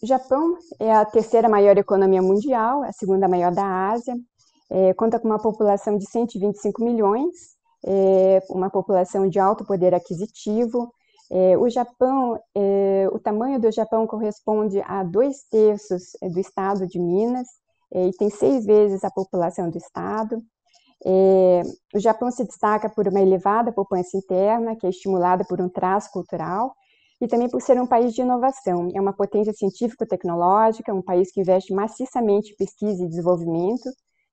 O Japão é a terceira maior economia mundial, é a segunda maior da Ásia, é, conta com uma população de 125 milhões, é, uma população de alto poder aquisitivo. É, o Japão, é, o tamanho do Japão corresponde a dois terços é, do estado de Minas e tem seis vezes a população do estado. o Japão se destaca por uma elevada poupança interna, que é estimulada por um traço cultural, e também por ser um país de inovação. É uma potência científico-tecnológica, um país que investe maciçamente em pesquisa e desenvolvimento,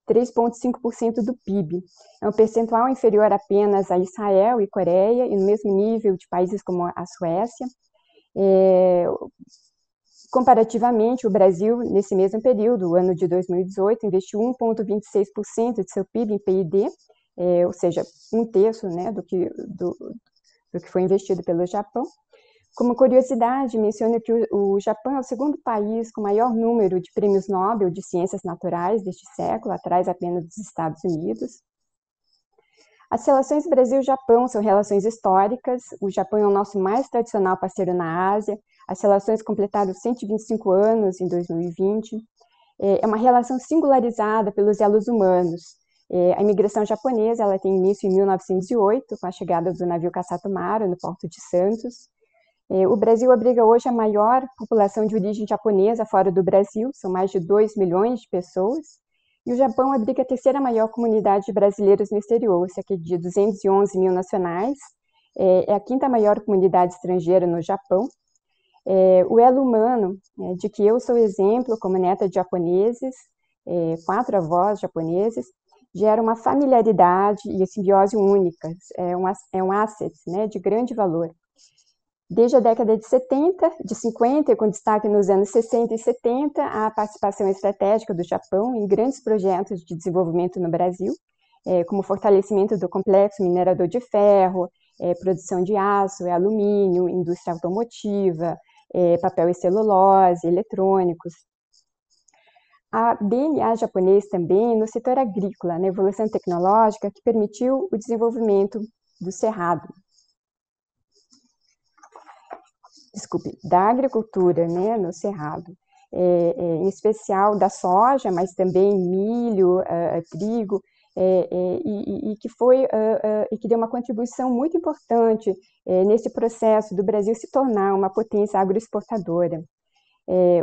3,5% do PIB. É um percentual inferior apenas a Israel e Coreia, e no mesmo nível de países como a Suécia. É, comparativamente, o Brasil, nesse mesmo período, o ano de 2018, investiu 1,26% de seu PIB em PID, é, ou seja, um terço né, do, que, do, do que foi investido pelo Japão. Como curiosidade, menciono que o Japão é o segundo país com maior número de prêmios Nobel de ciências naturais deste século, atrás apenas dos Estados Unidos. As relações Brasil-Japão são relações históricas. O Japão é o nosso mais tradicional parceiro na Ásia. As relações completaram 125 anos em 2020. É, é uma relação singularizada pelos elos humanos. É, a imigração japonesa ela tem início em 1908, com a chegada do navio Kasatomaru no porto de Santos. É, o Brasil abriga hoje a maior população de origem japonesa fora do Brasil, são mais de 2 milhões de pessoas, e o Japão abriga a terceira maior comunidade de brasileiros no exterior, cerca de 211 mil nacionais, é, é a quinta maior comunidade estrangeira no Japão. É, o elo humano, é, de que eu sou exemplo como neta de japoneses, é, quatro avós japoneses, gera uma familiaridade e simbiose únicas, é um, é um asset né, de grande valor. Desde a década de 70, de 50, com destaque nos anos 60 e 70, a participação estratégica do Japão em grandes projetos de desenvolvimento no Brasil, é, como fortalecimento do complexo minerador de ferro, é, produção de aço e é, alumínio, indústria automotiva, papel e celulose, eletrônicos. A DNA japonês também no setor agrícola, na né, evolução tecnológica que permitiu o desenvolvimento do cerrado, desculpe, da agricultura né, no Cerrado, é, é, em especial da soja, mas também milho, uh, trigo, é, é e, e, que foi uh, uh, e que deu uma contribuição muito importante nesse processo do Brasil se tornar uma potência agroexportadora.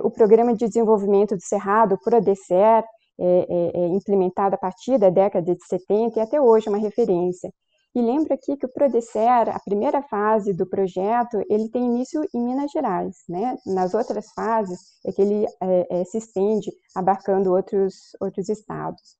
o Programa de Desenvolvimento do Cerrado, o PRODECER, implementado a partir da década de 70 e até hoje é uma referência. E lembro aqui que o Prodecer, a primeira fase do projeto, ele tem início em Minas Gerais, né? Nas outras fases é que ele é, é, se estende, abarcando outros, outros estados.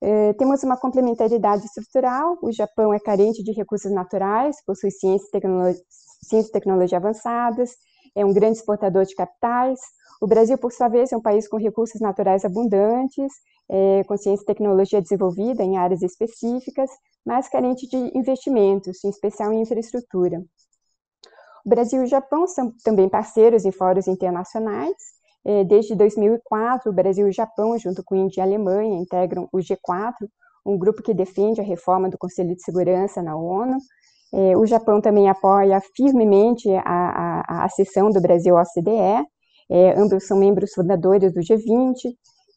É, temos uma complementaridade estrutural, o Japão é carente de recursos naturais, possui ciência e ciência, tecnologia avançadas, é um grande exportador de capitais, o Brasil, por sua vez, é um país com recursos naturais abundantes, é, com ciência e tecnologia desenvolvida em áreas específicas, mas carente de investimentos, em especial em infraestrutura. O Brasil e o Japão são também parceiros em fóruns internacionais. É, desde 2004, o Brasil e o Japão, junto com Índia e Alemanha, integram o G4, um grupo que defende a reforma do Conselho de Segurança na ONU. É, o Japão também apoia firmemente a, a, a do Brasil ao CDE, é, ambos são membros fundadores do G20,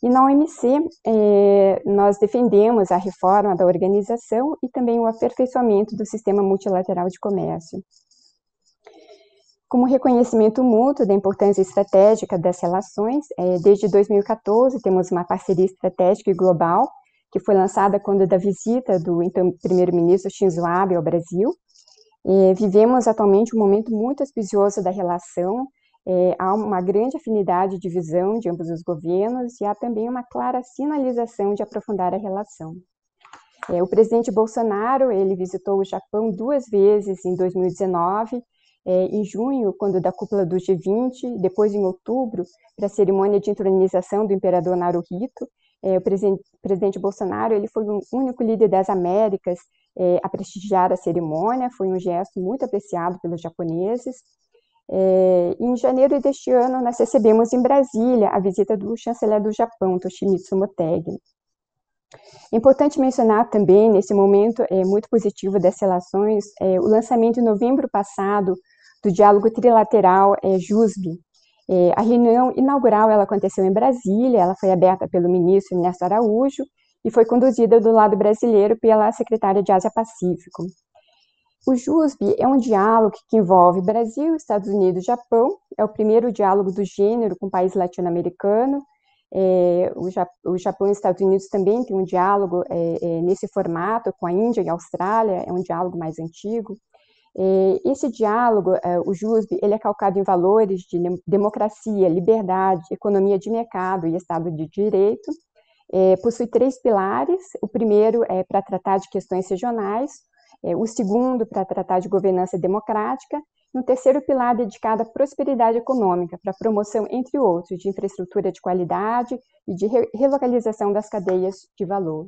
e na OMC, eh, é, nós defendemos a reforma da organização e também o aperfeiçoamento do sistema multilateral de comércio. Como reconhecimento mútuo da importância estratégica das relações, eh, desde 2014 temos uma parceria estratégica e global, que foi lançada quando da visita do então primeiro-ministro Shinzo Abe ao Brasil. É, vivemos atualmente um momento muito auspicioso da relação, é, há uma grande afinidade de visão de ambos os governos e há também uma clara sinalização de aprofundar a relação. É, o presidente Bolsonaro ele visitou o Japão duas vezes em 2019, é, em junho, quando da cúpula do G20, depois em outubro, para a cerimônia de entronização do imperador Naruhito. É, o presidente, presidente Bolsonaro ele foi o único líder das Américas é, a prestigiar a cerimônia, foi um gesto muito apreciado pelos japoneses. É, em janeiro deste ano, nós recebemos em Brasília a visita do chanceler do Japão, Toshimitsu Motegi. É importante mencionar também, nesse momento é, muito positivo das relações, é, o lançamento em novembro passado do diálogo trilateral é, JUSB. É, a reunião inaugural ela aconteceu em Brasília, ela foi aberta pelo ministro Ernesto Araújo e foi conduzida do lado brasileiro pela secretária de Ásia Pacífico. O JUSB é um diálogo que envolve Brasil, Estados Unidos, Japão. É o primeiro diálogo do gênero com o país latino-americano. É, o, Japão e os Estados Unidos também têm um diálogo é, é, nesse formato com a Índia e a Austrália. É um diálogo mais antigo. É, esse diálogo, é, o JUSB, ele é calcado em valores de democracia, liberdade, economia de mercado e Estado de Direito. É, possui três pilares. O primeiro é para tratar de questões regionais é, o segundo para tratar de governança democrática, e um terceiro pilar dedicado à prosperidade econômica, para promoção, entre outros, de infraestrutura de qualidade e de relocalização das cadeias de valor.